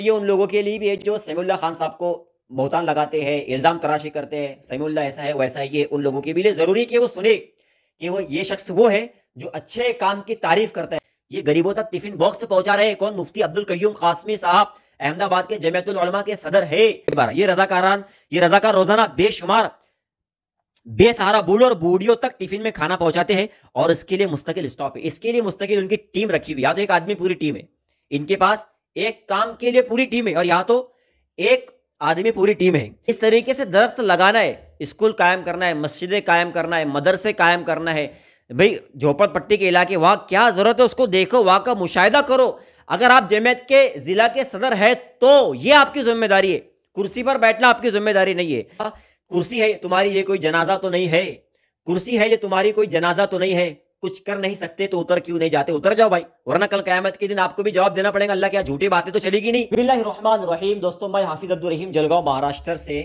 ये उन लोगों के लिए भी है जो समीउल्ला खान साहब को बहुतान लगाते हैं इल्ज़ाम तराशी करते हैं समीउल्ला ऐसा है वैसा है ये उन लोगों के लिए ज़रूरी कि वो सुने कि वो ये शख्स वो है जो अच्छे काम की तारीफ करता है ये गरीबों तक टिफिन बॉक्स पहुंचा रहे हैं कौन मुफ्ती अब्दुल कयूम कासमी साहब अहमदाबाद के जमयतुलमा के सदर है ये रजाकारान ये रजाकार रोजाना बेशुमार बेसहारा बूढ़ो और बूढ़ियों तक टिफिन में खाना पहुंचाते हैं और इसके लिए मुस्तकिल स्टॉप है इसके लिए मुस्तकिल उनकी टीम रखी हुई या तो एक आदमी पूरी टीम है इनके पास एक काम के लिए पूरी टीम है और यहाँ तो एक आदमी पूरी टीम है इस तरीके से दरख्त लगाना है स्कूल कायम करना है मस्जिदें कायम करना है मदरसे कायम करना है भाई झोपड़पट्टी के इलाके वहाँ क्या ज़रूरत है उसको देखो वहाँ का मुशाहिदा करो अगर आप जमेत के ज़िला के सदर है तो ये आपकी जिम्मेदारी है कुर्सी पर बैठना आपकी जिम्मेदारी नहीं है कुर्सी है तुम्हारी ये कोई जनाजा तो नहीं है कुर्सी है ये तुम्हारी कोई जनाजा तो नहीं है कुछ कर नहीं सकते तो उतर क्यों नहीं जाते उतर जाओ भाई वरना कल कयामत के दिन आपको भी जवाब देना पड़ेगा अल्लाह क्या झूठी बातें तो चलेगी नहीं रहमान रहीम दोस्तों मैं हाफिज अब्दुल रहीम जलगांव महाराष्ट्र से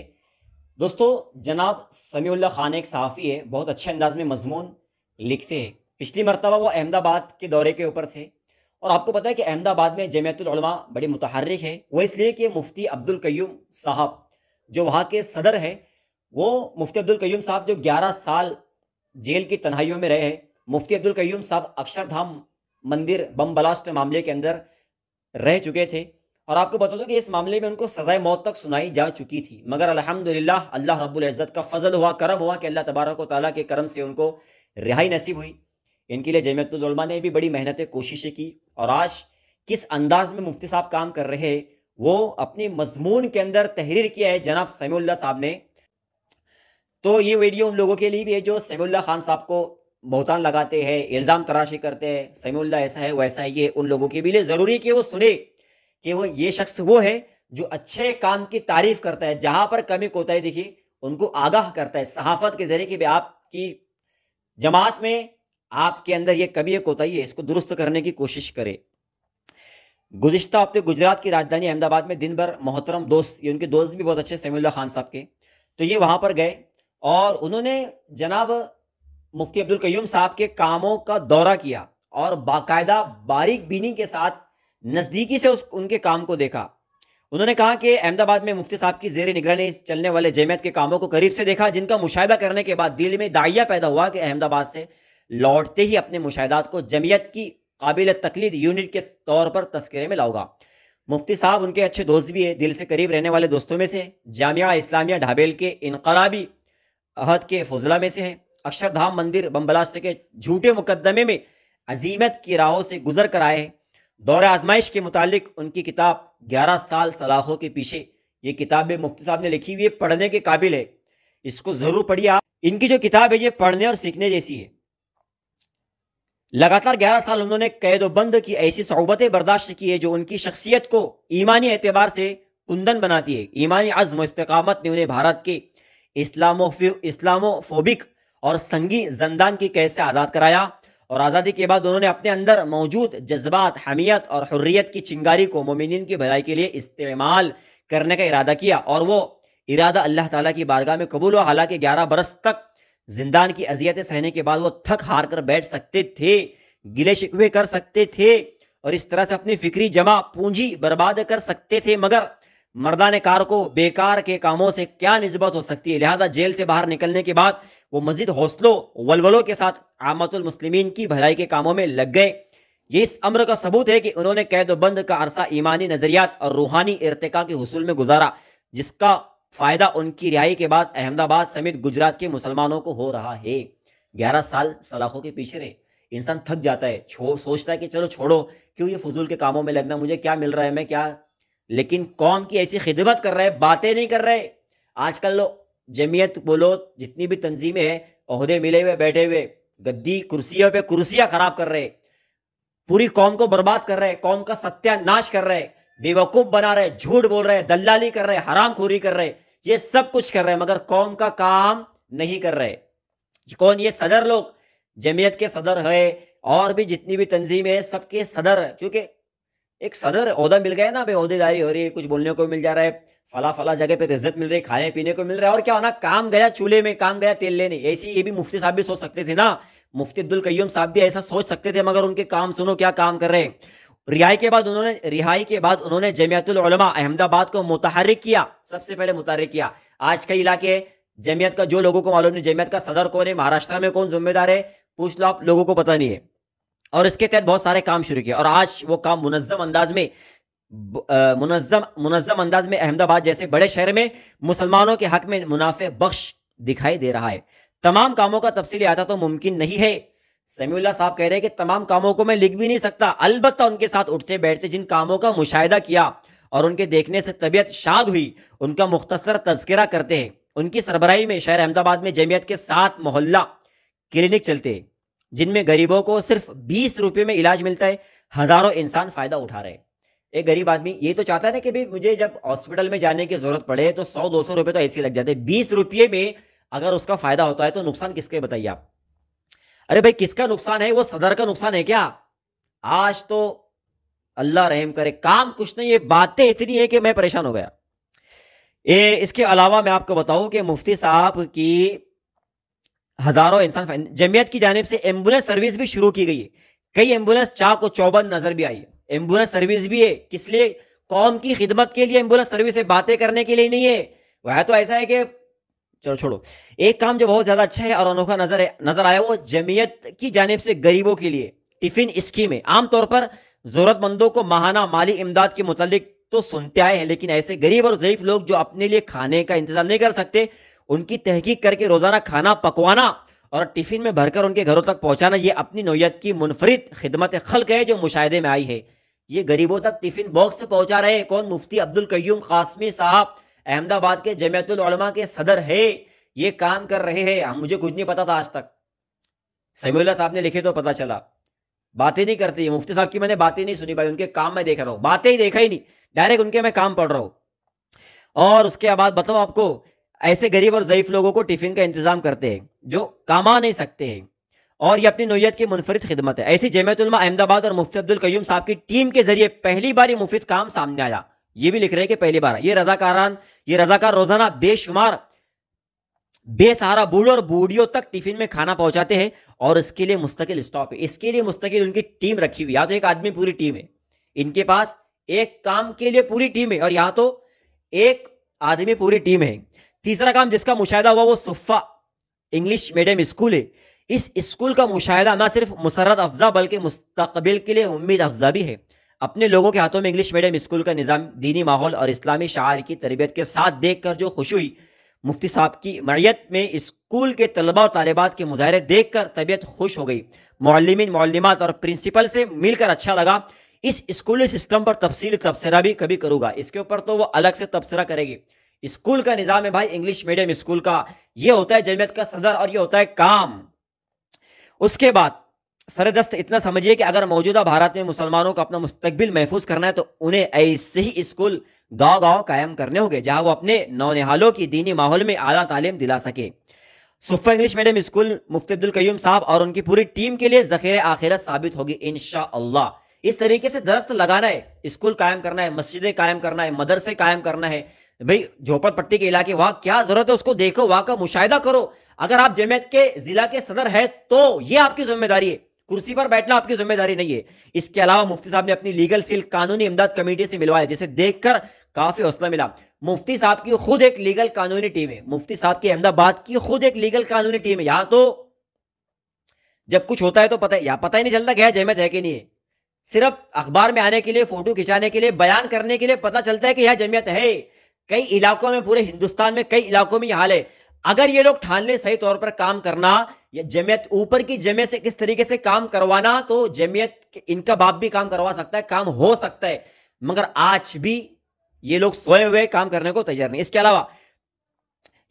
दोस्तों जनाब समीउल्ला खान एक सहाफ़ी है बहुत अच्छे अंदाज में मजमून लिखते हैं पिछली मरतबा वो अहमदाबाद के दौरे के ऊपर थे और आपको पता है कि अहमदाबाद में जमयतलमा बड़ी मुतहरक है वो इसलिए कि मुफ्ती अब्दुल कयूम साहब जो वहाँ के सदर हैं वो मुफ्ती अब्दुल कयूम साहब जो 11 साल जेल की तन्हाइयों में रहे हैं मुफ्ती अब्दुल कयूम साहब अक्षरधाम मंदिर बम ब्लास्ट मामले के अंदर रह चुके थे और आपको बता दूं कि इस मामले में उनको सजाए मौत तक सुनाई जा चुकी थी मगर अल्हम्दुलिल्लाह अल्लाह रब्बुल इज़्ज़त का फजल हुआ करम हुआ कि अल्लाह तबारक व ताली के करम से उनको रिहाई नसीब हुई इनके लिए जमीयतुलमा ने भी बड़ी मेहनतें कोशिशें की और आज किस अंदाज में मुफ्ती साहब काम कर रहे वो अपने मजमून के अंदर तहरीर किया है जनाब समीउल्ला साहब ने तो ये वीडियो उन लोगों के लिए भी है जो समीउल्ला खान साहब को बहुतान लगाते हैं इल्ज़ाम तराशी करते हैं समीउल्ला ऐसा है वैसा ही है उन लोगों के लिए ज़रूरी कि वो सुने कि वो ये शख्स वो है जो अच्छे काम की तारीफ करता है जहाँ पर कमी कोताही दिखी उनको आगाह करता है सहाफत के जरिए कि भाई आपकी जमात में आपके अंदर ये कमी कोताही है इसको दुरुस्त करने की कोशिश करे गुज्त हफ्ते गुजरात की राजधानी अहमदाबाद में दिन भर मोहतरम दोस्त ये उनके दोस्त भी बहुत अच्छे समीउल्ला खान साहब के तो ये वहाँ पर गए और उन्होंने जनाब मुफ्ती अब्दुल कयूम साहब के कामों का दौरा किया और बाकायदा बारीक बीनी के साथ नज़दीकी से उस उनके काम को देखा उन्होंने कहा कि अहमदाबाद में मुफ्ती साहब की जेर निगरानी चलने वाले जैमियत के कामों को करीब से देखा जिनका मुशाह करने के बाद दिल में दाइया पैदा हुआ कि अहमदाबाद से लौटते ही अपने मुशाहदात को जमीयत की काबिल तकलीद यूनिट के तौर पर तस्करे में लाऊगा मुफ्ती साहब उनके अच्छे दोस्त भी हैं दिल से करीब रहने वाले दोस्तों में से जामिया इस्लामिया ढाबेल के इनकलाबी अहद के फजला में से हैं अक्षरधाम मंदिर बम्बलास्त्र के झूठे मुकदमे में अजीमत की राहों से गुजर कर आए दौरे आजमाइश के मुतालिक उनकी किताब ग्यारह साल सलाखों के पीछे ये किताबें मुफ्ती साहब ने लिखी हुई है पढ़ने के काबिल है इसको ज़रूर पढ़िए आप इनकी जो किताब है ये पढ़ने और सीखने जैसी है लगातार ग्यारह साल उन्होंने कैद बंद की ऐसी सहूबतें बर्दाश्त की है जो उनकी शख्सियत को ईमानी एतबार से कुंदन बनाती है ईमानी अज़म इस्तकामत ने उन्हें भारत के इस्लामो इस्लामोफोबिक और संगी जंदान की कैद से आज़ाद कराया और आज़ादी के बाद उन्होंने अपने अंदर मौजूद जज्बात हमियत और हुर्रियत की चिंगारी को मोमिन की भलाई के लिए इस्तेमाल करने का इरादा किया और वो इरादा अल्लाह ताला की बारगाह में कबूल हुआ हालांकि ग्यारह बरस तक जिंदान की अजियतें सहने के बाद वो थक हार कर बैठ सकते थे गिले शिकवे कर सकते थे और इस तरह से अपनी फिक्री जमा पूंजी बर्बाद कर सकते थे मगर मर्दा ने कार को बेकार के कामों से क्या नस्बत हो सकती है लिहाजा जेल से बाहर निकलने के बाद वो मजीद हौसलों वलवलों के साथ आमतुल मुस्लिमीन की भलाई के कामों में लग गए ये इस अम्र का सबूत है कि उन्होंने कैद बंद का अरसा ईमानी नजरियात और रूहानी इरतका के हसूल में गुजारा जिसका फ़ायदा उनकी रिहाई के बाद अहमदाबाद समेत गुजरात के मुसलमानों को हो रहा है ग्यारह साल सलाखों के पीछे रहे इंसान थक जाता है छो सोचता है कि चलो छोड़ो क्यों ये फजूल के कामों में लगना मुझे क्या मिल रहा है मैं क्या लेकिन कौम की ऐसी खिदमत कर रहे बातें नहीं कर रहे आजकल लोग जमीयत बोलो जितनी भी तंजीमें हैं अहदे मिले हुए बैठे हुए गद्दी कुर्सियों पे कुर्सियां खराब कर रहे पूरी कौम को बर्बाद कर रहे कौम का सत्यानाश कर रहे बेवकूफ बना रहे झूठ बोल रहे दल्लाली कर रहे हरामखोरी कर रहे ये सब कुछ कर रहे मगर कौम का काम नहीं कर रहे कौन ये सदर लोग जमीयत के सदर है और भी जितनी भी तंजीमें हैं सबके सदर क्योंकि एक सदर अहदा मिल गया ना भाई अहदेदारी हो रही है कुछ बोलने को मिल जा रहा है फला फला जगह पे इज्जत मिल रही है खाने पीने को मिल रहा है और क्या होना काम गया चूल्हे में काम गया तेल लेने ऐसी ये भी मुफ्ती साहब भी सोच सकते थे ना मुफ्ती अब्दुल कयूम साहब भी ऐसा सोच सकते थे मगर उनके काम सुनो क्या काम कर रहे हैं रिहाई के बाद उन्होंने रिहाई के बाद उन्होंने जमियतुल अहमदाबाद को मुतहरिक किया सबसे पहले मुतहरिक किया आज का इलाके जमियत का जो लोगों को मालूम नहीं जमियत का सदर कौन है महाराष्ट्र में कौन जिम्मेदार है पूछ लो आप लोगों को पता नहीं है और इसके तहत बहुत सारे काम शुरू किए और आज वो काम मुनज़म अंदाज में मुनज़म मुनज़म अंदाज में अहमदाबाद जैसे बड़े शहर में मुसलमानों के हक में मुनाफे बख्श दिखाई दे रहा है तमाम कामों का तफसी आता तो मुमकिन नहीं है समीउल्ला साहब कह रहे हैं कि तमाम कामों को मैं लिख भी नहीं सकता अलबत् उनके साथ उठते बैठते जिन कामों का मुशाह किया और उनके देखने से तबीयत शाद हुई उनका मुख्तसर तस्करा करते हैं उनकी सरबराही में शहर अहमदाबाद में जमीयत के साथ मोहल्ला क्लिनिक चलते हैं जिनमें गरीबों को सिर्फ बीस रुपये में इलाज मिलता है हजारों इंसान फायदा उठा रहे हैं एक गरीब आदमी ये तो चाहता है ना कि भाई मुझे जब हॉस्पिटल में जाने की जरूरत पड़े तो सौ दो सौ रुपये तो ऐसे लग जाते हैं बीस रुपये में अगर उसका फायदा होता है तो नुकसान किसके बताइए आप अरे भाई किसका नुकसान है वो सदर का नुकसान है क्या आज तो अल्लाह रहम करे काम कुछ नहीं ये बातें इतनी है कि मैं परेशान हो गया ए, इसके अलावा मैं आपको बताऊं कि मुफ्ती साहब की हज़ारों इंसान जमीयत की जानब से एम्बुलेंस सर्विस भी शुरू की गई है कई एम्बुलेंस चाक को चौबंद नज़र भी आई है एम्बुलेंस सर्विस भी है किस लिए कौम की खिदमत के लिए एम्बुलेंस सर्विस है बातें करने के लिए नहीं है वह तो ऐसा है कि चलो छोड़ो एक काम जो बहुत ज़्यादा अच्छा है और अनोखा नजर नजर आया वो जमीयत की जानब से गरीबों के लिए टिफिन स्कीम है आमतौर पर ज़रूरतमंदों को माहाना माली इमदाद के मुतलिक तो सुनते आए हैं लेकिन ऐसे गरीब और ज़यीफ लोग जो अपने लिए खाने का इंतजाम नहीं कर सकते उनकी तहकीक करके रोज़ाना खाना पकवाना और टिफ़िन में भरकर उनके घरों तक पहुंचाना ये अपनी नोयत की मुनफरद खिदमत खल है जो मुशाहे में आई है ये गरीबों तक टिफ़िन बॉक्स से पहुंचा रहे हैं कौन मुफ्ती अब्दुल कयूम कासमी साहब अहमदाबाद के जमयतलमा के सदर है ये काम कर रहे हैं हम मुझे कुछ नहीं पता था आज तक समीला साहब ने लिखे तो पता चला बातें नहीं करती मुफ्ती साहब की मैंने बातें नहीं सुनी भाई उनके काम में देख रहा हूँ बातें ही देखा ही नहीं डायरेक्ट उनके मैं काम पढ़ रहा हूँ और उसके बाद बताओ आपको ऐसे गरीब और ज़यीफ लोगों को टिफ़िन का इंतज़ाम करते हैं जो कमा नहीं सकते हैं और ये अपनी नोयत की मुनफरद खिदमत है ऐसी जमयतुलमा अहमदाबाद और मुफ्ती अब्दुल कयूम साहब की टीम के जरिए पहली बार ये मुफीद काम सामने आया ये भी लिख रहे हैं कि पहली बार ये रजाकारान ये रजाकार रोजाना बेशुमार बेसहारा बूढ़ो और बूढ़ियों तक टिफिन में खाना पहुंचाते हैं और इसके लिए मुस्तकिल स्टॉप है इसके लिए मुस्तकिल उनकी टीम रखी हुई या तो एक आदमी पूरी टीम है इनके पास एक काम के लिए पूरी टीम है और यहाँ तो एक आदमी पूरी टीम है तीसरा काम जिसका मुशाह हुआ वो सुफ़ा इंग्लिश मीडियम स्कूल है इस स्कूल का मुशाह ना सिर्फ मुसरत अफजा बल्कि मुस्तबिल के लिए उम्मीद अफजा भी है अपने लोगों के हाथों में इंग्लिश मीडियम स्कूल का निज़ाम दीनी माहौल और इस्लामी शार की तरबियत के साथ देख कर जो खुश हुई मुफ्ती साहब की मैयत में स्कूल के तलबा और तालबात के मुजाहरे देख कर तबीयत खुश हो गई मौलमिन मौलमत और प्रिंसिपल से मिलकर अच्छा लगा इस स्कूली सिस्टम पर तफसी तबसरा भी कभी करूँगा इसके ऊपर तो वो अलग से तबसरा करेगी स्कूल का निज़ाम है भाई इंग्लिश मीडियम स्कूल का ये होता है जमीयत का सदर और ये होता है काम उसके बाद सरदस्त इतना समझिए कि अगर मौजूदा भारत में मुसलमानों को अपना मुस्तबिल महफूज करना है तो उन्हें ऐसे ही स्कूल गांव गांव कायम करने होंगे जहां वो अपने नौनिहालों की दीनी माहौल में आला तालीम दिला सके Sufa English medium school Mufti Abdul Qayyum साहब और उनकी पूरी टीम के लिए जखीर आखिरत साबित होगी इन इस तरीके से दरख्त लगाना है स्कूल कायम करना है मस्जिदें कायम करना है मदरसे कायम करना है भाई झोपड़पट्टी के इलाके वहां क्या जरूरत है उसको देखो वहां का मुशाहिदा करो अगर आप जमेत के जिला के सदर है तो ये आपकी जिम्मेदारी है कुर्सी पर बैठना आपकी जिम्मेदारी नहीं है इसके अलावा मुफ्ती साहब ने अपनी लीगल सील कानूनी इमदाद कमेटी से मिलवाया जिसे देखकर काफी हौसला मिला मुफ्ती साहब की खुद एक लीगल कानूनी टीम है मुफ्ती साहब की अहमदाबाद की खुद एक लीगल कानूनी टीम है यहां तो जब कुछ होता है तो पता या पता ही नहीं चलता क्या जमेत है कि नहीं है सिर्फ अखबार में आने के लिए फोटो खिंचाने के लिए बयान करने के लिए पता चलता है कि यह जमीयत है कई इलाकों में पूरे हिंदुस्तान में कई इलाकों में यह हाल है अगर ये लोग ठान ले सही तौर पर काम करना या जमीयत ऊपर की जमियत से किस तरीके से काम करवाना तो जमीयत इनका बाप भी काम करवा सकता है काम हो सकता है मगर आज भी ये लोग सोए हुए काम करने को तैयार नहीं इसके अलावा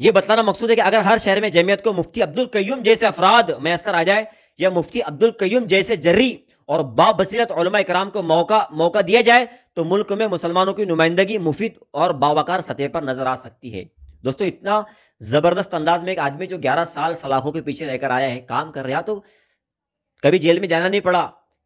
ये बताना मकसूद है कि अगर हर शहर में जमियत को मुफ्ती अब्दुल कयूम जैसे अफराद मैसर आ जाए या मुफ्ती अब्दुल कयूम जैसे जर्री और बाबसीरत कराम को मौका मौका दिया जाए तो मुल्क में मुसलमानों की नुमाइंदगी मुफीद और बावाकार सतह पर नजर आ सकती है दोस्तों इतना ज़बरदस्त अंदाज में एक आदमी जो 11 साल सलाखों के पीछे रहकर आया है काम कर रहा तो कभी जेल में जाना नहीं पड़ा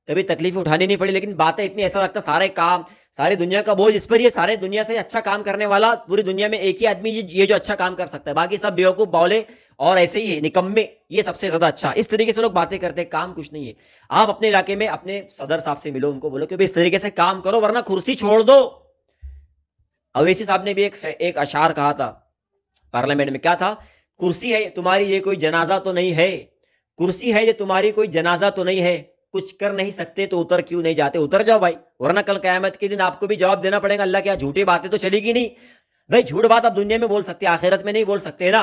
कभी तकलीफ उठानी नहीं पड़ी लेकिन बातें इतनी ऐसा लगता सारे काम सारी दुनिया का बोझ इस पर ये सारे दुनिया से अच्छा काम करने वाला पूरी दुनिया में एक ही आदमी ये, जो अच्छा काम कर सकता है बाकी सब बेवकूफ बौले और ऐसे ही निकम्मे ये सबसे ज्यादा अच्छा इस तरीके से लोग बातें करते हैं काम कुछ नहीं है आप अपने इलाके में अपने सदर साहब से मिलो उनको बोलो कि भाई इस तरीके से काम करो वरना कुर्सी छोड़ दो अवेशी साहब ने भी एक एक अशार कहा था पार्लियामेंट में क्या था कुर्सी है तुम्हारी ये कोई जनाजा तो नहीं है कुर्सी है ये तुम्हारी कोई जनाजा तो नहीं है कुछ कर नहीं सकते तो उतर क्यों नहीं जाते उतर जाओ भाई वरना कल क्यामत के दिन आपको भी जवाब देना पड़ेगा अल्लाह क्या झूठी बातें तो चलेगी नहीं भाई झूठ बात आप दुनिया में बोल सकते आखिरत में नहीं बोल सकते ना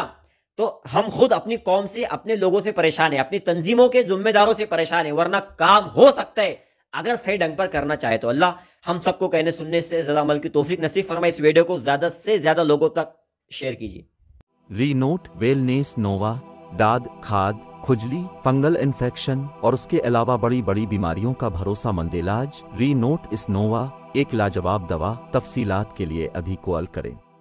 तो हम खुद अपनी कौम से अपने लोगों से परेशान है अपनी तंजीमों के जिम्मेदारों से परेशान है वरना काम हो सकता है अगर सही ढंग पर करना चाहे तो अल्लाह हम सबको कहने सुनने से ज्यादा अमल की तोफिक नसीब फरमा इस वीडियो को ज्यादा से ज्यादा लोगों तक शेयर कीजिए वी नोट वेलनेस नोवा दाद खाद खुजली फंगल इन्फेक्शन और उसके अलावा बड़ी बड़ी बीमारियों का भरोसा मंद इलाज री नोट स्नोवा एक लाजवाब दवा तफसीलात के लिए अभी कॉल करें